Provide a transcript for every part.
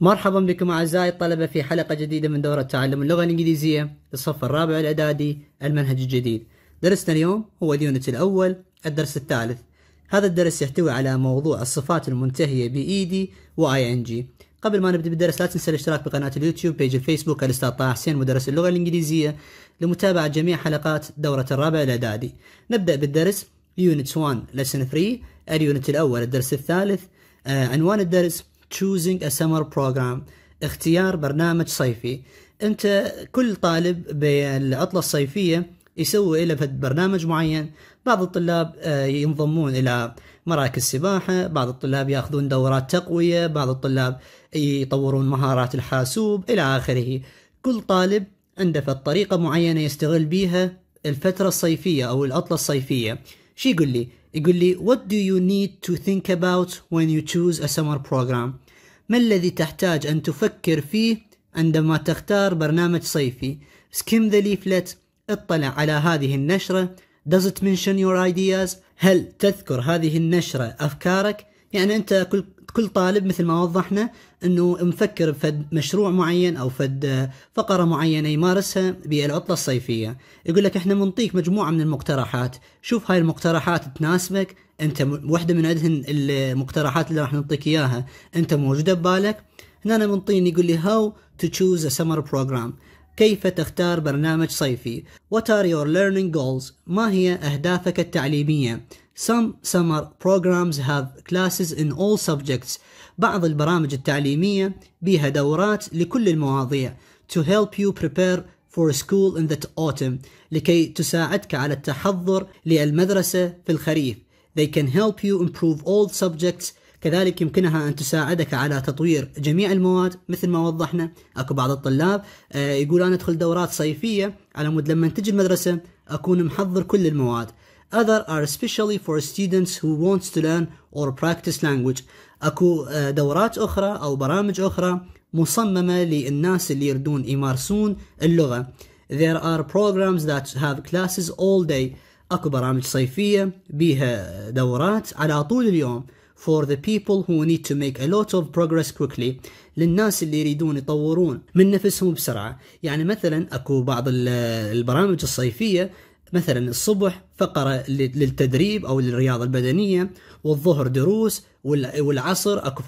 مرحبا بكم أعزائي الطلبة في حلقة جديدة من دورة تعلم اللغة الإنجليزية للصف الرابع الإعدادي المنهج الجديد درسنا اليوم هو اليونت الأول الدرس الثالث هذا الدرس يحتوي على موضوع الصفات المنتهية دي وآي إن جي قبل ما نبدأ بالدرس لا تنسى الاشتراك بقناة اليوتيوب بيج الفيسبوك الأستاذ طه حسين مدرس اللغة الإنجليزية لمتابعة جميع حلقات دورة الرابع الإعدادي نبدأ بالدرس يونت 1 لسن 3 اليونت الأول الدرس الثالث آه، عنوان الدرس choosing a summer program اختيار برنامج صيفي انت كل طالب بالعطله الصيفيه يسوي له برنامج معين بعض الطلاب آه، ينضمون الى مراكز سباحه بعض الطلاب ياخذون دورات تقويه بعض الطلاب يطورون مهارات الحاسوب الى اخره كل طالب عنده طريقه معينه يستغل بيها الفتره الصيفيه او العطله الصيفيه شي يقول لي يقول لي what do you need to think about when you choose a summer program ما الذي تحتاج أن تفكر فيه عندما تختار برنامج صيفي skim the leaflet اطلع على هذه النشرة does it mention your ideas هل تذكر هذه النشرة أفكارك يعني انت كل كل طالب مثل ما وضحنا انه مفكر بفد مشروع معين او فد فقره معينه يمارسها بالعطله الصيفيه، يقول لك احنا بنعطيك مجموعه من المقترحات، شوف هاي المقترحات تناسبك، انت وحده من عندهن المقترحات اللي راح نعطيك اياها، انت موجوده ببالك، هنا أنا منطيني يقول لي هاو تو تشوز ا سمر بروجرام، كيف تختار برنامج صيفي وات ار يور ليرنينج جولز؟ ما هي أهدافك التعليمية Some summer programs have classes in all subjects. بعض البرامج التعليمية بها دورات لكل المواضيع to help you prepare for school in the autumn لكي تساعدك على التحضر للمدرسة في الخريف. They can help you improve all subjects كذلك يمكنها أن تساعدك على تطوير جميع المواد مثل ما وضحنا أكو بعض الطلاب آه، يقول أنا أدخل دورات صيفية على مود لما تجي المدرسة أكون محضر كل المواد Other are especially for students who wants to learn or practice language. اكو دورات اخرى او برامج اخرى مصممة للناس اللي يردون يمارسون اللغة. There are programs that have classes all day. اكو برامج صيفية بيها دورات على طول اليوم. for the people who need to make a lot of progress quickly للناس اللي يريدون يطورون من نفسهم بسرعة يعني مثلا أكو بعض البرامج الصيفية مثلا الصبح فقرة للتدريب أو للرياضة البدنية والظهر دروس والعصر أكو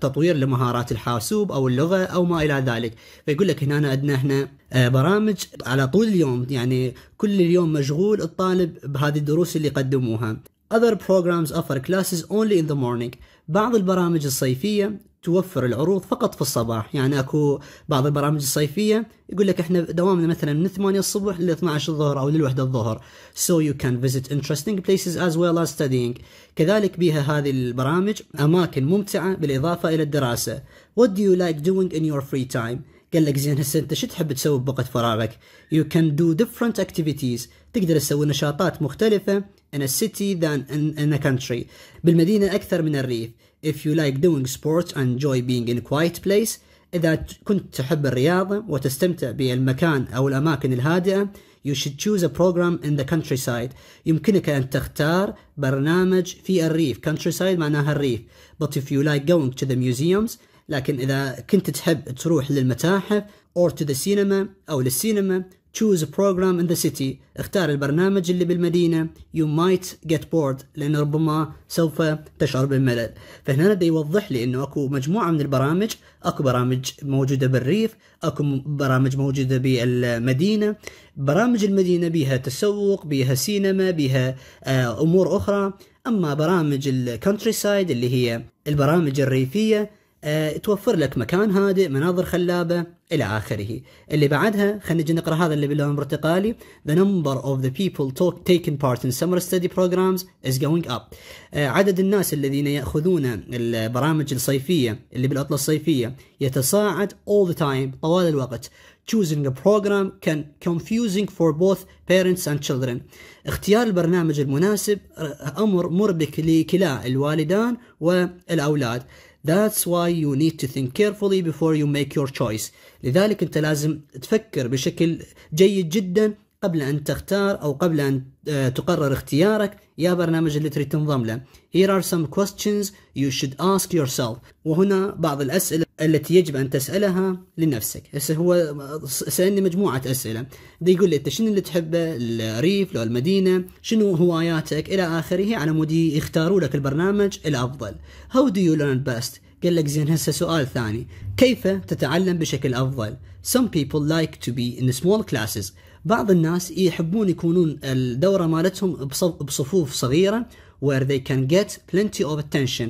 تطوير لمهارات الحاسوب أو اللغة أو ما إلى ذلك فيقول لك هنا عندنا احنا آه، برامج على طول اليوم يعني كل اليوم مشغول الطالب بهذه الدروس اللي يقدموها Other programs offer classes only in the morning بعض البرامج الصيفية توفر العروض فقط في الصباح يعني اكو بعض البرامج الصيفيه يقول لك احنا دوامنا مثلا من 8 الصبح ل 12 الظهر او للوحدة الظهر so you can visit interesting places as well as studying كذلك بها هذه البرامج اماكن ممتعه بالاضافه الى الدراسه what do you like doing in your free time قال لك زين هسه انت شو تحب تسوي بوقت فراغك you can do different activities تقدر تسوي نشاطات مختلفه in a city than in, in a country بالمدينه اكثر من الريف If you like doing sports and enjoy being in a quiet place إذا كنت تحب الرياضة وتستمتع بالمكان أو الأماكن الهادئة You should choose a program in the countryside يمكنك أن تختار برنامج في الريف Countryside معناها الريف But if you like going to the museums لكن إذا كنت تحب تروح للمتاحف or to the cinema أو للسينما choose a program in the city اختار البرنامج اللي بالمدينة you might get bored لأن ربما سوف تشعر بالملل فهنا بده يوضح لي أنه أكو مجموعة من البرامج أكو برامج موجودة بالريف أكو برامج موجودة بالمدينة برامج المدينة بها تسوق بها سينما بها آه، أمور أخرى أما برامج الكونتري سايد اللي هي البرامج الريفية آه، توفر لك مكان هادئ مناظر خلابة الى اخره اللي بعدها خلينا نجي نقرا هذا اللي باللون البرتقالي the number of the people talk, taking part in summer study programs is going up آه، عدد الناس الذين ياخذون البرامج الصيفيه اللي بالعطله الصيفيه يتصاعد all the time طوال الوقت choosing a program can confusing for both parents and children اختيار البرنامج المناسب آه، امر مربك لكلا الوالدان والاولاد That's why you need to think carefully before you make your choice لذلك أنت لازم تفكر بشكل جيد جدا قبل أن تختار أو قبل أن آه، تقرر اختيارك يا برنامج اللي تريد تنضم له Here are some questions you should ask yourself وهنا بعض الأسئلة التي يجب أن تسألها لنفسك هسه هو سألني مجموعة أسئلة دي يقول لي أنت شنو اللي تحبه الريف لو المدينة شنو هواياتك إلى آخره على مود يختاروا لك البرنامج الأفضل How do you learn best قال لك زين هسه سؤال ثاني كيف تتعلم بشكل أفضل Some people like to be in small classes بعض الناس يحبون يكونون الدوره مالتهم بصفوف صغيره where they can get plenty of attention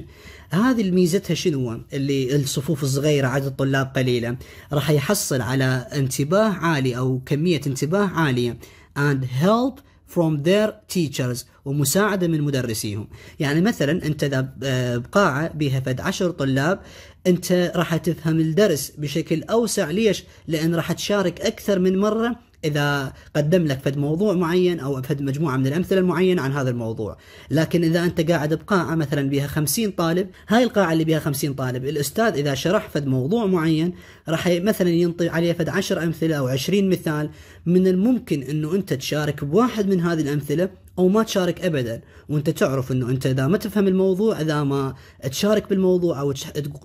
هذه ميزتها شنو اللي الصفوف الصغيرة عدد الطلاب قليلة راح يحصل على انتباه عالي أو كمية انتباه عالية and help from their teachers ومساعدة من مدرسيهم يعني مثلا أنت إذا بقاعة بها فد عشر طلاب أنت راح تفهم الدرس بشكل أوسع ليش لأن راح تشارك أكثر من مرة اذا قدم لك فد موضوع معين او فد مجموعه من الامثله المعينه عن هذا الموضوع لكن اذا انت قاعد بقاعه مثلا بها 50 طالب هاي القاعه اللي بها 50 طالب الاستاذ اذا شرح فد موضوع معين راح مثلا ينطي عليه فد 10 امثله او 20 مثال من الممكن انه انت تشارك بواحد من هذه الامثله او ما تشارك ابدا وانت تعرف انه انت اذا ما تفهم الموضوع اذا ما تشارك بالموضوع او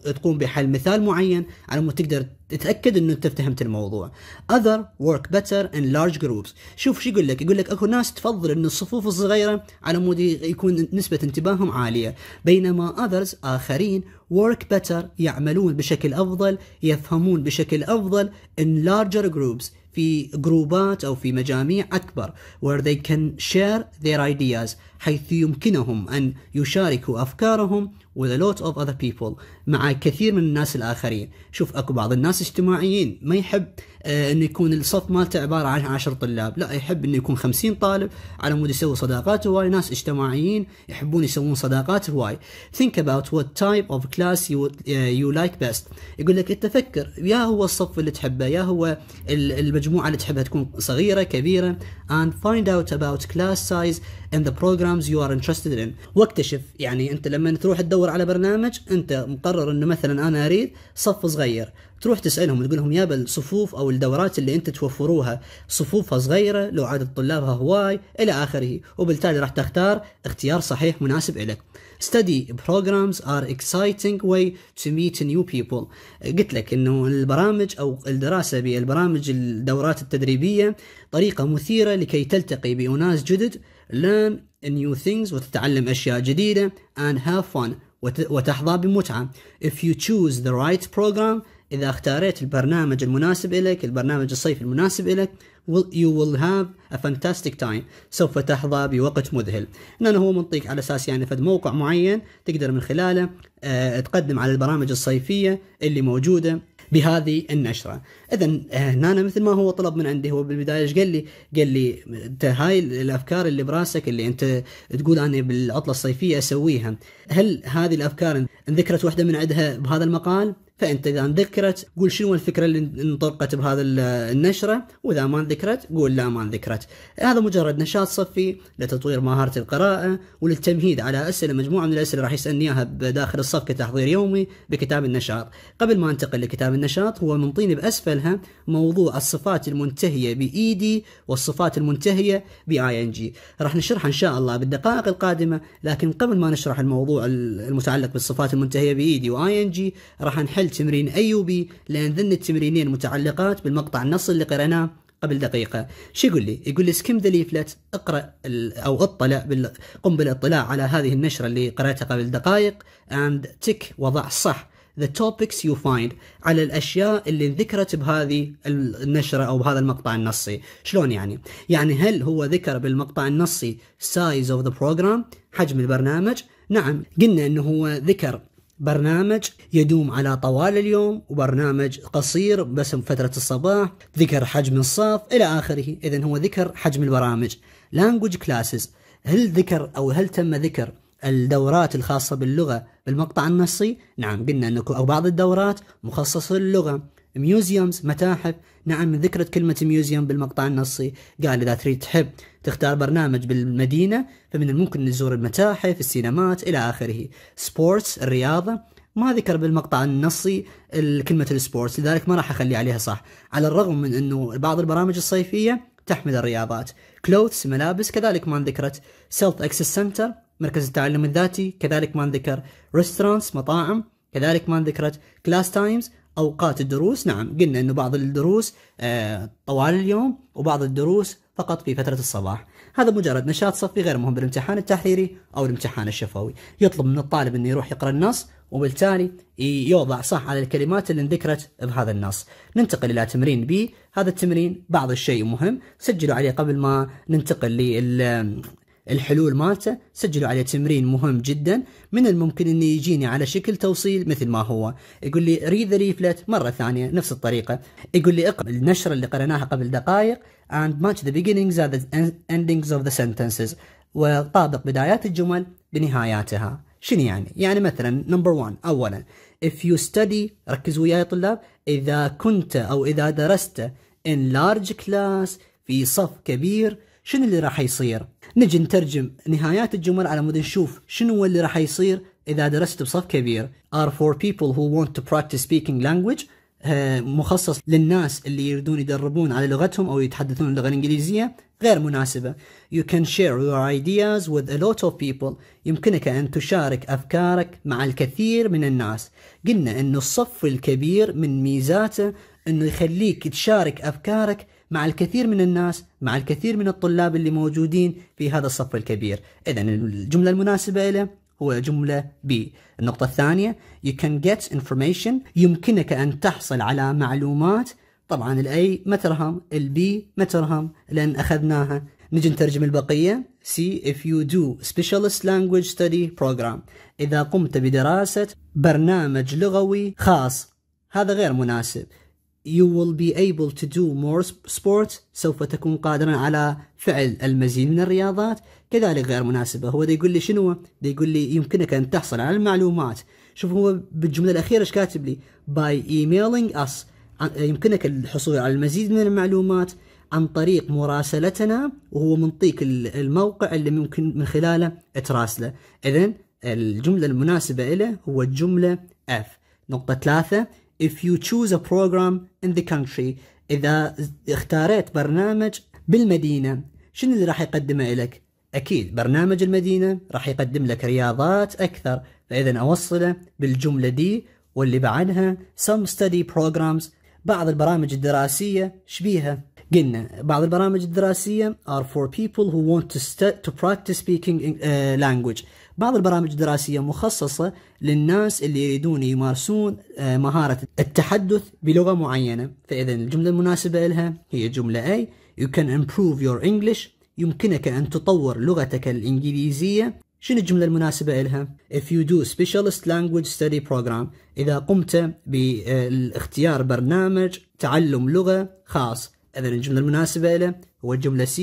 تقوم بحل مثال معين على ما تقدر تتاكد انه انت فهمت الموضوع. Other work better in large groups. شوف شو يقول لك؟ يقول لك اكو ناس تفضل انه الصفوف الصغيره على مود يكون نسبه انتباههم عاليه، بينما others اخرين work better يعملون بشكل افضل، يفهمون بشكل افضل in larger groups. في جروبات أو في مجاميع أكبر where they can share their ideas حيث يمكنهم أن يشاركوا أفكارهم with a lot of other people مع كثير من الناس الآخرين شوف أكو بعض الناس اجتماعيين ما يحب آه، أن يكون الصف مالته عبارة عن 10 طلاب لا يحب أنه يكون 50 طالب على مود يسوي صداقات هواي ناس اجتماعيين يحبون يسوون صداقات هواي think about what type of class you, uh, you like best يقول لك أنت فكر يا هو الصف اللي تحبه يا هو المجموعة اللي تحبها تكون صغيرة كبيرة and find out about class size in the programs you are interested in واكتشف يعني انت لما تروح تدور على برنامج انت مقرر انه مثلا انا اريد صف صغير تروح تسالهم تقول لهم يابا الصفوف او الدورات اللي انت توفروها صفوفها صغيره لو عدد طلابها هواي الى اخره وبالتالي راح تختار اختيار صحيح مناسب لك study programs are exciting way to meet new people قلت لك انه البرامج او الدراسه بالبرامج الدورات التدريبيه طريقه مثيره لكي تلتقي باناس جدد learn new things وتتعلم أشياء جديدة and have fun وتحظى بمتعة if you choose the right program إذا اختاريت البرنامج المناسب إليك البرنامج الصيفي المناسب إليك you will have a fantastic time سوف تحظى بوقت مذهل لأنه هو منطيق على أساس يعني فد موقع معين تقدر من خلاله آه، تقدم على البرامج الصيفية اللي موجودة بهذه النشره اذا آه، هنا مثل ما هو طلب من عندي هو بالبدايه ايش قال لي قال لي انت هاي الافكار اللي براسك اللي انت تقول انا بالعطله الصيفيه اسويها هل هذه الافكار ذكرت واحده من عندها بهذا المقال فانت اذا ذكرت قول شنو الفكره اللي انطلقت بهذا النشره واذا ما ذكرت قول لا ما ذكرت هذا مجرد نشاط صفي لتطوير مهاره القراءه وللتمهيد على اسئله مجموعه من الاسئله راح يسالني اياها داخل الصف كتحضير يومي بكتاب النشاط قبل ما انتقل لكتاب النشاط هو منطيني باسفلها موضوع الصفات المنتهيه بايدي والصفات المنتهيه باي ان جي راح نشرحها ان شاء الله بالدقائق القادمه لكن قبل ما نشرح الموضوع المتعلق بالصفات المنتهيه بايدي واي ان جي راح نحل التمرين تمرين أيوبي لأن ذن التمرينين متعلقات بالمقطع النص اللي قرأناه قبل دقيقة شو يقول لي يقول لي سكيم ذا ليفلت اقرأ أو اطلع بال... قم بالاطلاع على هذه النشرة اللي قرأتها قبل دقائق and tick وضع صح the topics you find على الاشياء اللي ذكرت بهذه النشره او بهذا المقطع النصي شلون يعني يعني هل هو ذكر بالمقطع النصي size of the program حجم البرنامج نعم قلنا انه هو ذكر برنامج يدوم على طوال اليوم وبرنامج قصير بس فترة الصباح ذكر حجم الصف إلى آخره إذا هو ذكر حجم البرامج language classes هل ذكر أو هل تم ذكر الدورات الخاصة باللغة بالمقطع النصي نعم قلنا أن بعض الدورات مخصصة للغة ميوزيومز متاحف نعم ذكرت كلمة ميوزيوم بالمقطع النصي قال إذا تريد تحب تختار برنامج بالمدينة فمن الممكن نزور المتاحف السينمات إلى آخره سبورتس الرياضة ما ذكر بالمقطع النصي كلمة السبورتس لذلك ما راح أخلي عليها صح على الرغم من أنه بعض البرامج الصيفية تحمل الرياضات كلوثس ملابس كذلك ما ذكرت سيلف اكسس سنتر مركز التعلم الذاتي كذلك ما ذكر ريستورانتس مطاعم كذلك ما ذكرت كلاس تايمز اوقات الدروس نعم قلنا انه بعض الدروس آه، طوال اليوم وبعض الدروس فقط في فترة الصباح هذا مجرد نشاط صفي غير مهم بالامتحان التحريري أو الامتحان الشفوي يطلب من الطالب أنه يروح يقرأ النص وبالتالي يوضع صح على الكلمات اللي انذكرت بهذا النص ننتقل إلى تمرين بي هذا التمرين بعض الشيء مهم سجلوا عليه قبل ما ننتقل لل الحلول مالته سجلوا عليه تمرين مهم جدا من الممكن انه يجيني على شكل توصيل مثل ما هو يقول لي ريد ذا ريفلت مره ثانيه نفس الطريقه يقول لي اقرا النشره اللي قرناها قبل دقائق and match the beginnings and the endings of the sentences وطابق بدايات الجمل بنهاياتها شنو يعني؟ يعني مثلا نمبر 1 اولا if you study ركزوا وياي يا طلاب اذا كنت او اذا درست in large class في صف كبير شنو اللي راح يصير نجي نترجم نهايات الجمل على مود نشوف شنو اللي راح يصير اذا درست بصف كبير are for people who want to practice speaking language آه، مخصص للناس اللي يريدون يدربون على لغتهم او يتحدثون اللغه الانجليزيه غير مناسبه. You can share your ideas with a lot of people. يمكنك ان تشارك افكارك مع الكثير من الناس. قلنا انه الصف الكبير من ميزاته انه يخليك تشارك افكارك مع الكثير من الناس مع الكثير من الطلاب اللي موجودين في هذا الصف الكبير إذا الجملة المناسبة له هو جملة B النقطة الثانية you can get information يمكنك أن تحصل على معلومات طبعا الاي ما ترهم البي ما ترهم لان اخذناها نجي نترجم البقية C if you do specialist language study program إذا قمت بدراسة برنامج لغوي خاص هذا غير مناسب you will be able to do more sports سوف تكون قادرا على فعل المزيد من الرياضات كذلك غير مناسبة هو ده يقول لي شنو ده يقول لي يمكنك أن تحصل على المعلومات شوف هو بالجملة الأخيرة إيش كاتب لي by emailing us يمكنك الحصول على المزيد من المعلومات عن طريق مراسلتنا وهو منطيك الموقع اللي ممكن من خلاله تراسله إذا الجملة المناسبة له هو الجملة F نقطة ثلاثة if you choose a program in the country إذا اختاريت برنامج بالمدينة شنو اللي راح يقدمه لك؟ أكيد برنامج المدينة راح يقدم لك رياضات أكثر فإذا أوصله بالجملة دي واللي بعدها some study programs بعض البرامج الدراسية شبيهة قلنا بعض البرامج الدراسية are for people who want to, to practice speaking uh, language بعض البرامج الدراسية مخصصة للناس اللي يريدون يمارسون uh, مهارة التحدث بلغة معينة فإذا الجملة المناسبة لها هي جملة A You can improve your English يمكنك أن تطور لغتك الإنجليزية شنو الجملة المناسبة لها؟ If you do specialist language study program إذا قمت بالاختيار uh, برنامج تعلم لغة خاص إذا الجملة المناسبة له هو الجملة C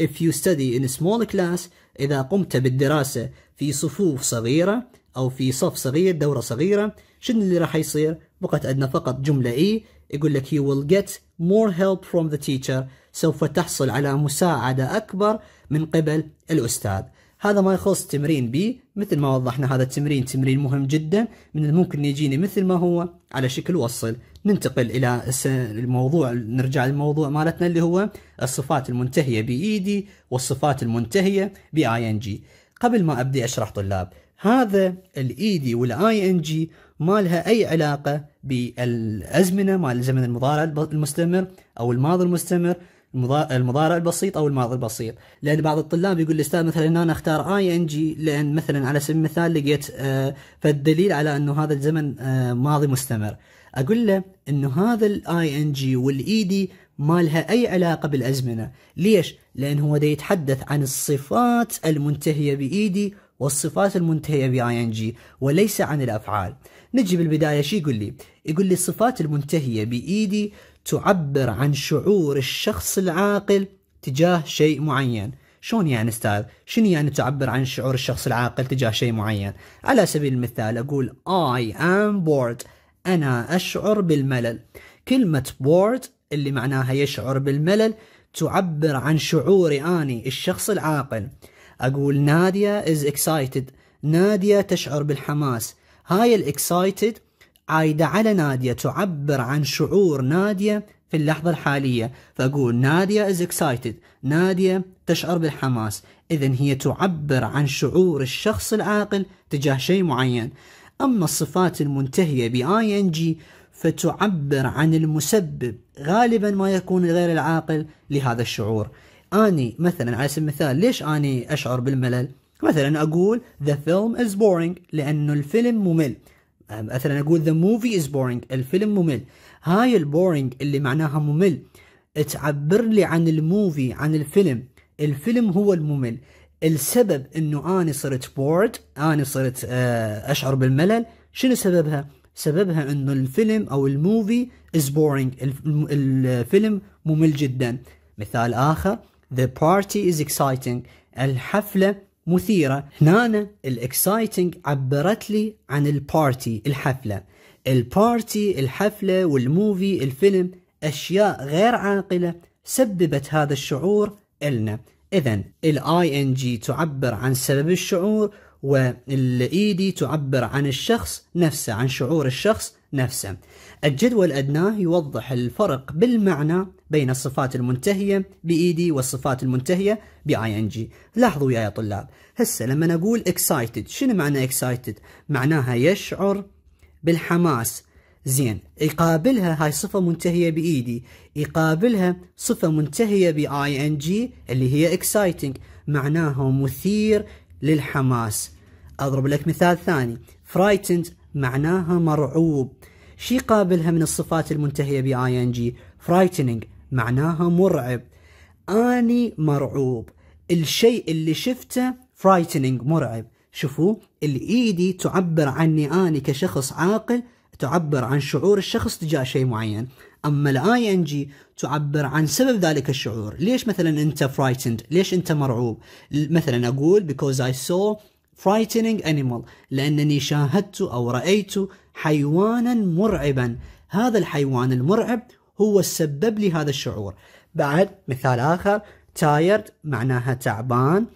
If you study in a small class إذا قمت بالدراسة في صفوف صغيرة أو في صف صغير دورة صغيرة شنو اللي راح يصير؟ بقت عندنا فقط جملة E يقول لك you will get more help from the teacher سوف تحصل على مساعدة أكبر من قبل الأستاذ هذا ما يخص تمرين بي مثل ما وضحنا هذا التمرين تمرين مهم جدا من الممكن يجيني مثل ما هو على شكل وصل ننتقل الى الموضوع نرجع للموضوع مالتنا اللي هو الصفات المنتهيه بايدي والصفات المنتهيه باي ان جي قبل ما ابدي اشرح طلاب هذا الايدي والاي ان جي ما لها اي علاقه بالازمنه مال الزمن المضارع المستمر او الماضي المستمر المضارع البسيط او الماضي البسيط لان بعض الطلاب يقول الاستاذ مثلا انا اختار اي ان جي لان مثلا على سبيل المثال لقيت آه، فالدليل على انه هذا الزمن آه، ماضي مستمر اقول له انه هذا الاي ان جي والاي دي e ما لها اي علاقه بالازمنه ليش لان هو دا يتحدث عن الصفات المنتهيه باي دي e والصفات المنتهيه باي ان جي وليس عن الافعال نجي بالبدايه شي يقول لي يقول لي الصفات المنتهيه باي دي e تعبر عن شعور الشخص العاقل تجاه شيء معين شلون يعني استاذ شنو يعني تعبر عن شعور الشخص العاقل تجاه شيء معين على سبيل المثال اقول I am bored أنا أشعر بالملل كلمة بورد اللي معناها يشعر بالملل تعبر عن شعوري أني الشخص العاقل أقول نادية is excited نادية تشعر بالحماس هاي الاكسايتد عايدة على نادية تعبر عن شعور نادية في اللحظة الحالية فأقول نادية is excited نادية تشعر بالحماس إذا هي تعبر عن شعور الشخص العاقل تجاه شيء معين أما الصفات المنتهية بـ بـ-ing فتعبر عن المسبب غالبا ما يكون غير العاقل لهذا الشعور أني مثلا على سبيل المثال ليش أني أشعر بالملل مثلا أقول the film is boring لأنه الفيلم ممل مثلا أقول the movie is boring الفيلم ممل هاي البورينج اللي معناها ممل تعبر لي عن الموفي عن الفيلم الفيلم هو الممل السبب انه اني صرت بورد اني صرت آه، اشعر بالملل شنو سببها سببها انه الفيلم او الموفي از بورينج الفيلم ممل جدا مثال اخر ذا بارتي از exciting الحفله مثيره هنا الاكسايتنج عبرت لي عن البارتي الحفله البارتي الحفله والموفي الفيلم اشياء غير عاقله سببت هذا الشعور النا إذا الـ ing تعبر عن سبب الشعور والـ ed تعبر عن الشخص نفسه عن شعور الشخص نفسه الجدول أدناه يوضح الفرق بالمعنى بين الصفات المنتهية بـ ed والصفات المنتهية بـ ing لاحظوا يا طلاب هسه لما نقول excited شنو معنى excited معناها يشعر بالحماس زين يقابلها هاي صفة منتهية بإيدي يقابلها صفة منتهية بآي إن جي اللي هي exciting معناها مثير للحماس أضرب لك مثال ثاني frightened معناها مرعوب شي قابلها من الصفات المنتهية بآي إن جي frightening معناها مرعب أني مرعوب الشيء اللي شفته frightening مرعب شوفوا الإيدي e تعبر عني أني كشخص عاقل تعبر عن شعور الشخص تجاه شيء معين اما الاي ان جي تعبر عن سبب ذلك الشعور ليش مثلا انت frightened ليش انت مرعوب مثلا اقول because I saw frightening animal لانني شاهدت او رايت حيوانا مرعبا هذا الحيوان المرعب هو السبب لي هذا الشعور بعد مثال اخر tired معناها تعبان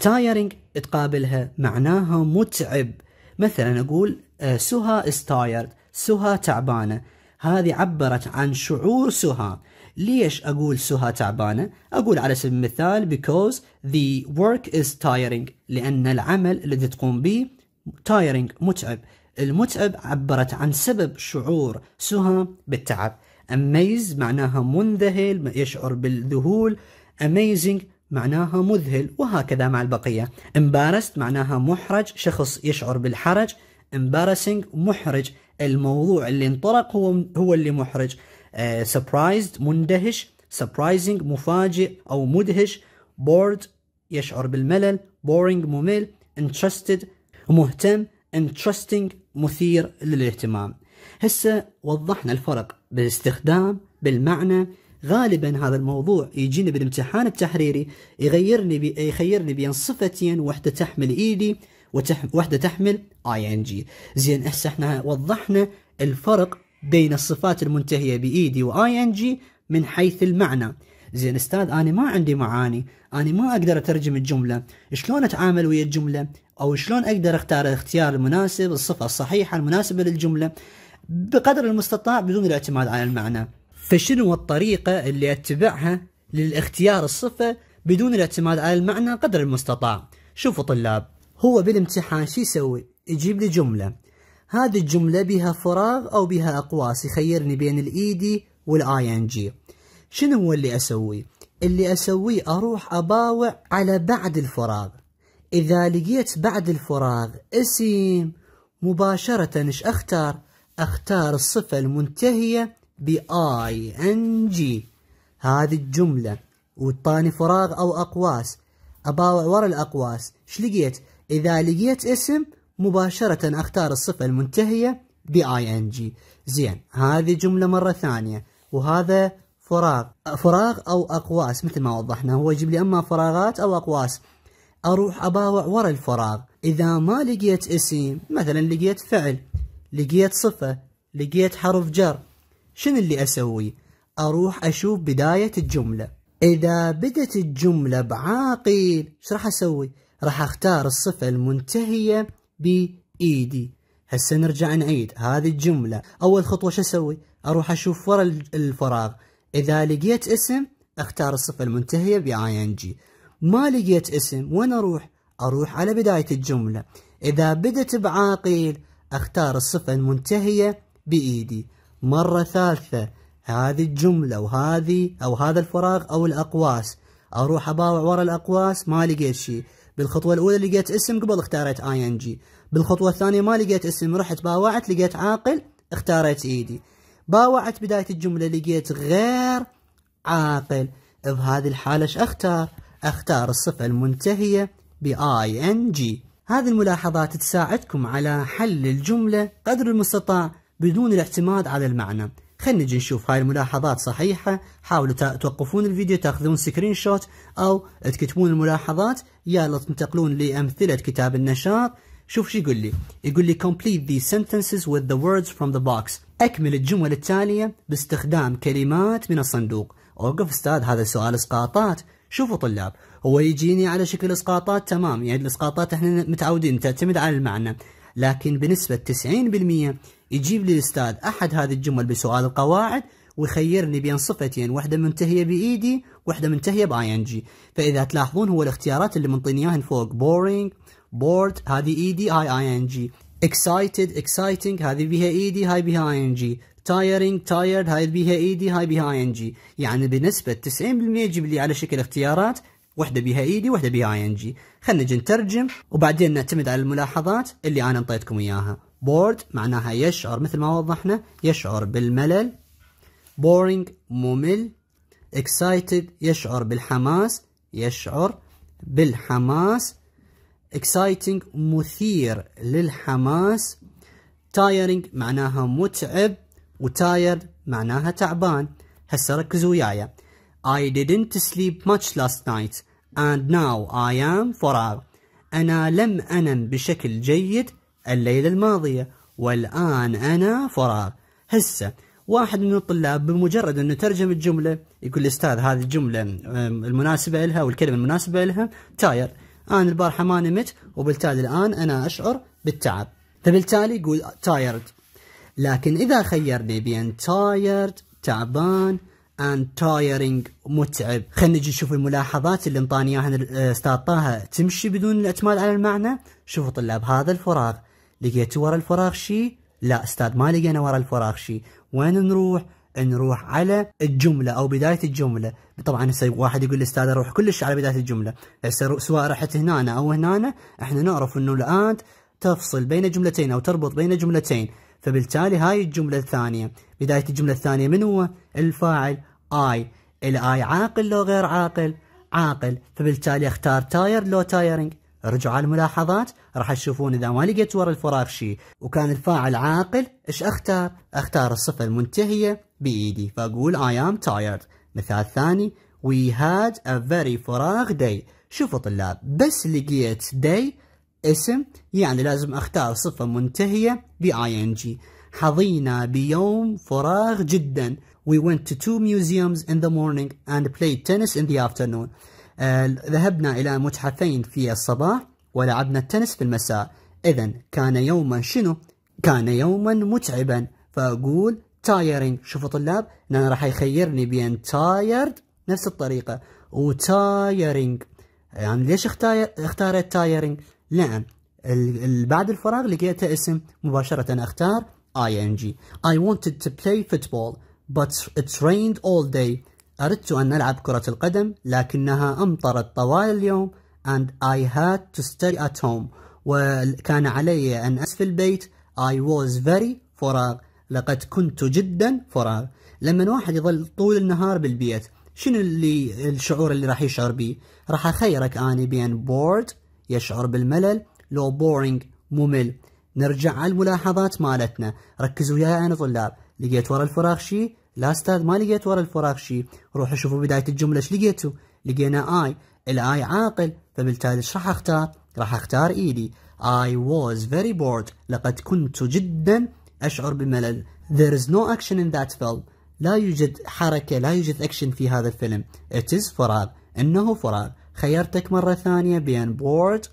تايرنج آه، تقابلها معناها متعب مثلا اقول آه، سها استايرد سها تعبانة هذه عبرت عن شعور سها ليش أقول سها تعبانة؟ أقول على سبيل المثال because the work is tiring لأن العمل الذي تقوم به tiring متعب المتعب عبرت عن سبب شعور سها بالتعب اميز معناها منذهل يشعر بالذهول amazing معناها مذهل وهكذا مع البقية embarrassed معناها محرج شخص يشعر بالحرج embarrassing محرج الموضوع اللي انطرق هو هو اللي محرج uh, surprised مندهش surprising مفاجئ أو مدهش bored يشعر بالملل boring ممل interested مهتم interesting مثير للاهتمام هسه وضحنا الفرق بالاستخدام بالمعنى غالبا هذا الموضوع يجيني بالامتحان التحريري يغيرني بي يخيرني بين صفتين واحدة تحمل ايدي وحده تحمل اي ان جي زين هسه احنا وضحنا الفرق بين الصفات المنتهيه بايدي جي من حيث المعنى زين استاذ انا ما عندي معاني انا ما اقدر اترجم الجمله شلون اتعامل ويا الجمله او شلون اقدر اختار الاختيار المناسب الصفه الصحيحه المناسبه للجمله بقدر المستطاع بدون الاعتماد على المعنى فشنو الطريقه اللي اتبعها للاختيار الصفه بدون الاعتماد على المعنى قدر المستطاع شوفوا طلاب هو بالامتحان شو يسوي يجيب لي جملة هذه الجملة بها فراغ أو بها أقواس يخيرني بين الإيدي e والآي إن جي شنو هو اللي أسويه اللي أسويه أروح أباوع على بعد الفراغ إذا لقيت بعد الفراغ اسم مباشرة إيش أختار أختار الصفة المنتهية بآي إن جي هذه الجملة وطاني فراغ أو أقواس أباوع ورا الأقواس إيش لقيت إذا لقيت اسم مباشرة أختار الصفة المنتهية ب ing زين هذه جملة مرة ثانية وهذا فراغ فراغ أو أقواس مثل ما وضحنا هو يجيب لي أما فراغات أو أقواس أروح أباوع ورا الفراغ إذا ما لقيت اسم مثلا لقيت فعل لقيت صفة لقيت حرف جر شنو اللي أسوي أروح أشوف بداية الجملة إذا بدت الجملة بعاقل شو راح أسوي راح اختار الصفة المنتهية ب e هسه نرجع نعيد هذه الجملة اول خطوة شو اسوي اروح اشوف ورا الفراغ اذا لقيت اسم اختار الصفة المنتهية ب ing ما لقيت اسم وين اروح اروح على بداية الجملة اذا بدت بعاقيل اختار الصفة المنتهية بايدي e مرة ثالثة هذه الجملة وهذه او هذا الفراغ او الاقواس اروح اباوع ورا الاقواس ما لقيت شيء بالخطوة الأولى لقيت اسم قبل اختاريت اي ان جي بالخطوة الثانية ما لقيت اسم رحت باوعت لقيت عاقل اختاريت ايدي باوعت بداية الجملة لقيت غير عاقل بهذه الحالة ايش اختار اختار الصفة المنتهية باي ان جي هذه الملاحظات تساعدكم على حل الجملة قدر المستطاع بدون الاعتماد على المعنى خلينا نجي نشوف هاي الملاحظات صحيحة حاولوا توقفون الفيديو تاخذون سكرين شوت أو تكتبون الملاحظات يا تنتقلون لأمثلة كتاب النشاط شوف شو يقول لي يقول لي complete these sentences with the words from the box أكمل الجمل التالية باستخدام كلمات من الصندوق أوقف أستاذ هذا سؤال إسقاطات شوفوا طلاب هو يجيني على شكل إسقاطات تمام يعني الإسقاطات احنا متعودين تعتمد على المعنى لكن بنسبة 90% يجيب لي الاستاذ احد هذه الجمل بسؤال القواعد ويخيرني بين صفتين واحدة منتهية بإيدي واحدة منتهية بآي إن جي فإذا تلاحظون هو الاختيارات اللي منطيني إياهن فوق بورينج بورد هذه إيدي هاي آي إن جي اكسايتد اكسايتنج هذه بها إيدي هاي بها آي إن جي تايرنج تايرد هاي بها إيدي هاي بها آي إن جي يعني بنسبة 90% يجيب لي على شكل اختيارات واحدة بها ايدي واحدة بها اي ان جي خلينا نجي نترجم وبعدين نعتمد على الملاحظات اللي انا انطيتكم اياها bored معناها يشعر مثل ما وضحنا يشعر بالملل boring ممل excited يشعر بالحماس يشعر بالحماس exciting مثير للحماس tiring معناها متعب وتاير معناها تعبان هسه ركزوا وياي I didn't sleep much last night and now I am فراغ أنا لم أنم بشكل جيد الليلة الماضية والآن أنا فراغ هسه واحد من الطلاب بمجرد أنه ترجم الجملة يقول الأستاذ هذه الجملة المناسبة لها والكلمة المناسبة لها تاير أنا البارحة ما نمت وبالتالي الآن أنا أشعر بالتعب فبالتالي يقول تايرد لكن إذا خيرني بين تايرد تعبان and tiring متعب خلينا نجي نشوف الملاحظات اللي انطاني اياها استاذ طه تمشي بدون الاتمال على المعنى شوفوا طلاب هذا الفراغ لقيت ورا الفراغ شيء لا استاذ ما لقينا ورا الفراغ شيء وين نروح نروح على الجملة أو بداية الجملة طبعا هسه واحد يقول لي استاذ اروح كلش على بداية الجملة هسه سواء رحت هنا أو هنا احنا نعرف أنه الآن تفصل بين جملتين أو تربط بين جملتين فبالتالي هاي الجملة الثانية بداية الجملة الثانية من هو الفاعل آي الآي عاقل لو غير عاقل عاقل فبالتالي اختار تاير لو تايرنج رجعوا على الملاحظات راح تشوفون اذا ما لقيت ورا الفراغ شيء وكان الفاعل عاقل ايش اختار؟ اختار الصفه المنتهيه بايدي فاقول I am tired مثال ثاني we had a very فراغ day شوفوا طلاب بس لقيت day اسم يعني لازم اختار صفه منتهيه ب ing حظينا بيوم فراغ جدا we went to two museums in the morning and played tennis in the afternoon آه، ذهبنا إلى متحفين في الصباح ولعبنا التنس في المساء إذا كان يوما شنو؟ كان يوما متعبا فأقول تايرنج شوفوا طلاب أنا راح يخيرني بين تايرد نفس الطريقة وتايرنج يعني ليش اختار اختارت تايرنج؟ لأن بعد الفراغ لقيت اسم مباشرة اختار ing I wanted to play football but it rained all day أردت أن ألعب كرة القدم لكنها أمطرت طوال اليوم and I had to stay at home وكان علي أن أسفل البيت I was very فراغ لقد كنت جدا فراغ لما واحد يظل طول النهار بالبيت شنو اللي الشعور اللي راح يشعر به راح أخيرك أني بين bored يشعر بالملل لو boring ممل نرجع على الملاحظات مالتنا ركزوا يا أنا طلاب لقيت ورا الفراغ شيء لا استاذ ما لقيت ورا الفراغ شيء روحوا شوفوا بدايه الجمله ايش لقيتوا لقينا اي الاي عاقل فبالتالي ايش راح اختار راح اختار ايدي اي واز فيري بورد لقد كنت جدا أشعر بملل There is no action in that film لا يوجد حركة لا يوجد أكشن في هذا الفيلم It is فراغ إنه فراغ خيرتك مرة ثانية بين بورد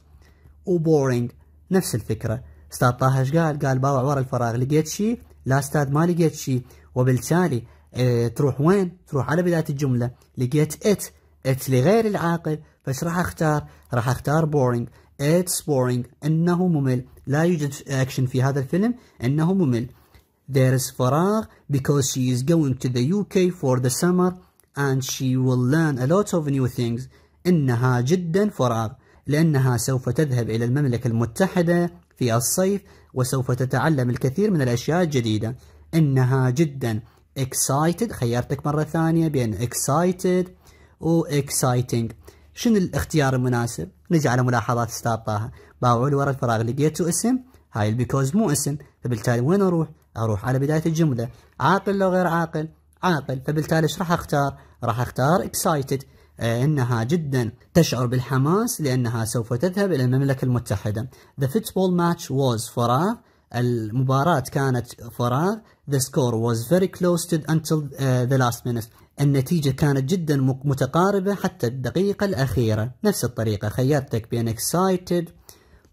و بورينج نفس الفكرة أستاذ طه ايش قال قال باوع ورا الفراغ لقيت شيء لا أستاذ ما لقيت شيء وبالتالي آه، تروح وين تروح على بداية الجملة لقيت ات ات لغير العاقل فايش راح اختار راح اختار بورينج اتس بورينج انه ممل لا يوجد اكشن في هذا الفيلم انه ممل There is فراغ because she is going to the UK for the summer and she will learn a lot of new things. إنها جدا فراغ لأنها سوف تذهب إلى المملكة المتحدة في الصيف وسوف تتعلم الكثير من الأشياء الجديدة. إنها جدا excited خيرتك مرة ثانية بين excited و exciting شنو الاختيار المناسب نجي على ملاحظات استاذ طه باوعوا ورا الفراغ لقيته اسم هاي البيكوز مو اسم فبالتالي وين اروح اروح على بداية الجملة عاقل لو غير عاقل عاقل فبالتالي ايش راح اختار راح اختار excited انها جدا تشعر بالحماس لانها سوف تذهب الى المملكه المتحده. The football match was for a المباراة كانت فراغ the score was very close to until uh, the last minute النتيجة كانت جدا متقاربة حتى الدقيقة الأخيرة نفس الطريقة خيرتك بين excited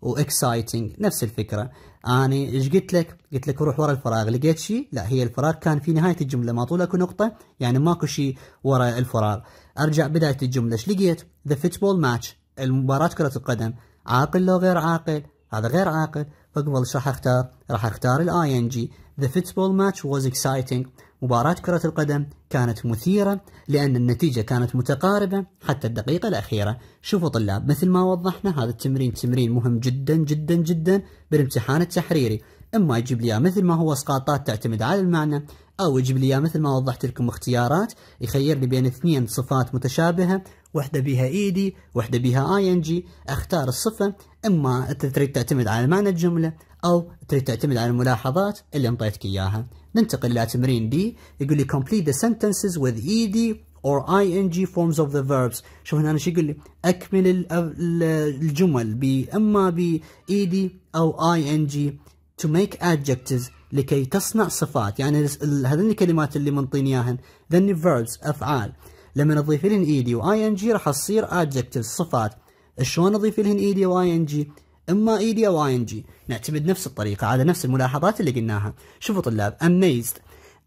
و exciting نفس الفكرة أنا إيش قلت لك؟ قلت لك روح ورا الفراغ لقيت شيء؟ لا هي الفراغ كان في نهاية الجملة ما طولك نقطة يعني ماكو شيء ورا الفراغ أرجع بداية الجملة إيش لقيت؟ the football match المباراة كرة القدم عاقل لو غير عاقل هذا غير عاقل فقبل راح اختار راح اختار الاي ان جي ذا football ماتش واز اكسايتنج مباراة كرة القدم كانت مثيرة لأن النتيجة كانت متقاربة حتى الدقيقة الأخيرة شوفوا طلاب مثل ما وضحنا هذا التمرين تمرين مهم جدا جدا جدا بالامتحان التحريري إما يجيب لي مثل ما هو اسقاطات تعتمد على المعنى أو يجيب لي مثل ما وضحت لكم اختيارات يخير لي بين اثنين صفات متشابهة وحده بيها اي دي وحده بيها اي ان جي اختار الصفه اما تريد تعتمد على معنى الجمله او تريد تعتمد على الملاحظات اللي انطيتك اياها ننتقل الى تمرين دي يقول لي complete the sentences with ed or ing forms of the verbs شوف هنا ايش يقول لي اكمل الجمل اما ب ed او ing to make adjectives لكي تصنع صفات يعني هذين الكلمات اللي منطيني اياهن ذن verbs افعال لما نضيف لهن ايدي واي ان جي راح تصير ادجكتيف صفات شلون اضيف لهن ايدي واي ان جي اما ايدي او اي ان جي نعتمد نفس الطريقه على نفس الملاحظات اللي قلناها شوفوا طلاب amazed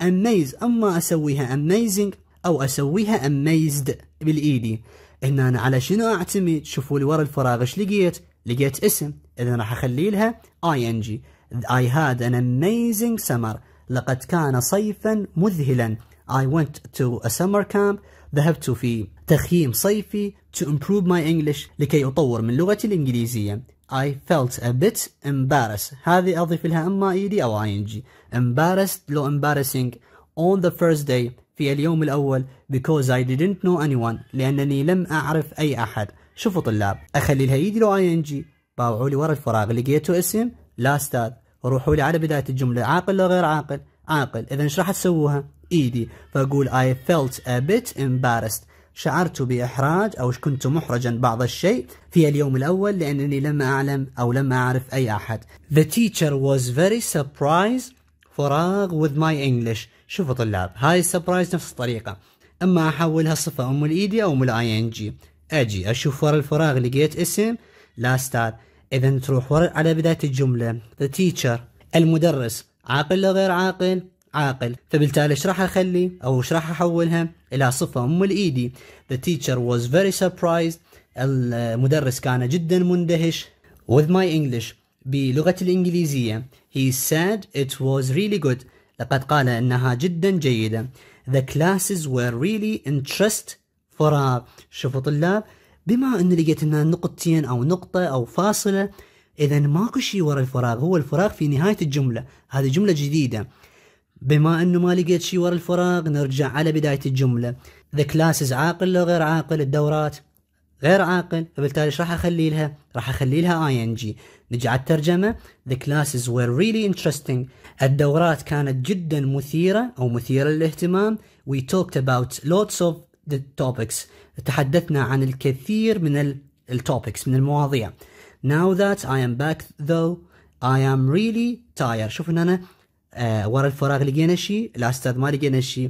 اميز اما اسويها amazing او اسويها amazed بالايدي e هنا انا على شنو اعتمد شوفوا لي ورا الفراغ ايش لقيت لقيت اسم اذا راح اخلي لها اي ان جي I had an amazing summer لقد كان صيفا مذهلا I went to a summer camp ذهبت في تخييم صيفي to improve my English لكي أطور من لغتي الإنجليزية I felt a bit embarrassed هذه أضيف لها إما إيدي أو ING embarrassed لو embarrassing on the first day في اليوم الأول because I didn't know anyone لأنني لم أعرف أي أحد شوفوا طلاب أخلي لها إيدي لو ING باوعوا لي ورا الفراغ لقيتوا اسم لا استاذ روحوا لي على بداية الجملة عاقل لو غير عاقل عاقل إذا ايش راح تسووها ايدي فاقول I felt a bit embarrassed شعرت بإحراج أو كنت محرجا بعض الشيء في اليوم الأول لأنني لم أعلم أو لم أعرف أي أحد. The teacher was very surprised فراغ with my English. شوفوا طلاب هاي surprise نفس الطريقة. أما أحولها صفة أم الإيدي أو أم الآي إن جي. أجي أشوف ورا الفراغ لقيت اسم لا ستار. إذا تروح ورا على بداية الجملة. The teacher المدرس عاقل لغير عاقل؟ عاقل فبالتالي ايش راح اخلي او ايش راح احولها الى صفه ام الايدي ذا teacher واز فيري surprised المدرس كان جدا مندهش with my English بلغة الإنجليزية he said it was really good لقد قال أنها جدا جيدة the classes were really interest for her شوفوا طلاب بما أن لقيت أنها نقطتين أو نقطة أو فاصلة إذا ماكو شيء ورا الفراغ هو الفراغ في نهاية الجملة هذه جملة جديدة بما أنه ما لقيت شيء ورا الفراغ نرجع على بداية الجملة ذا كلاسز عاقل لو غير عاقل الدورات غير عاقل فبالتالي ايش راح اخلي لها؟ راح اخلي لها اي ان جي نجي على الترجمه the classes were really interesting الدورات كانت جدا مثيره او مثيره للاهتمام we talked about lots of ذا topics تحدثنا عن الكثير من التوبكس من المواضيع now that I am back though I am really tired شوف انا آه، ورا الفراغ لقينا شيء الاستاذ ما لقينا شيء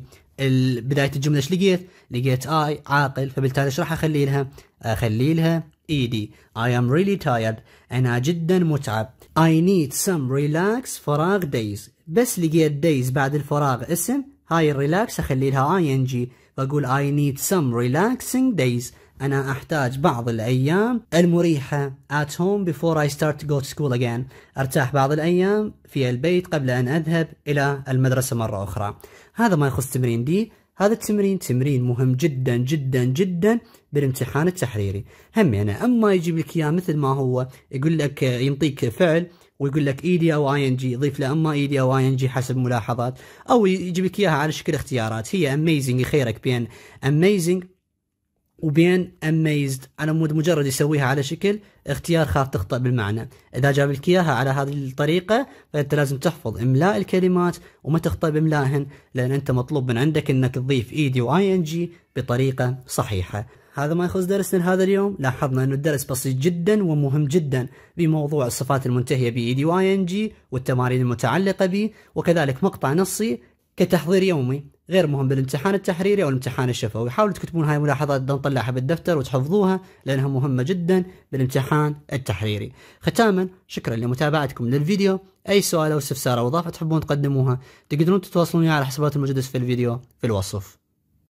بدايه الجمله ايش لقيت؟ لقيت اي عاقل فبالتالي ايش راح اخلي لها؟ اخلي لها ايدي اي ام ريلي تايرد انا جدا متعب اي نيد سم ريلاكس فراغ دايز بس لقيت دايز بعد الفراغ اسم هاي الريلاكس اخلي لها اي ان جي واقول اي نيد سم ريلاكسنج دايز انا احتاج بعض الايام المريحه at home before I start to go to school again ارتاح بعض الايام في البيت قبل ان اذهب الى المدرسه مره اخرى هذا ما يخص تمرين دي هذا التمرين تمرين مهم جدا جدا جدا بالامتحان التحريري هم يعني اما يجيب لك اياه مثل ما هو يقول لك ينطيك فعل ويقول لك اي دي او اي ان جي يضيف له اما اي دي او اي ان جي حسب ملاحظات او يجيب لك اياها على شكل اختيارات هي اميزنج يخيرك بين اميزنج وبين اميزد على مود مجرد يسويها على شكل اختيار خاف تخطا بالمعنى اذا جاب لك اياها على هذه الطريقه فانت لازم تحفظ املاء الكلمات وما تخطا باملائهن لان انت مطلوب من عندك انك تضيف ايدي واي ان جي بطريقه صحيحه هذا ما يخص درسنا هذا اليوم لاحظنا انه الدرس بسيط جدا ومهم جدا بموضوع الصفات المنتهية بي دي واي إن جي والتمارين المتعلقة به وكذلك مقطع نصي كتحضير يومي غير مهم بالامتحان التحريري او الامتحان الشفوي حاولوا تكتبون هاي الملاحظات نطلعها بالدفتر وتحفظوها لانها مهمه جدا بالامتحان التحريري ختاما شكرا لمتابعتكم للفيديو اي سؤال او استفسار او اضافه تحبون تقدموها تقدرون تتواصلون على حسابات الموجوده في الفيديو في الوصف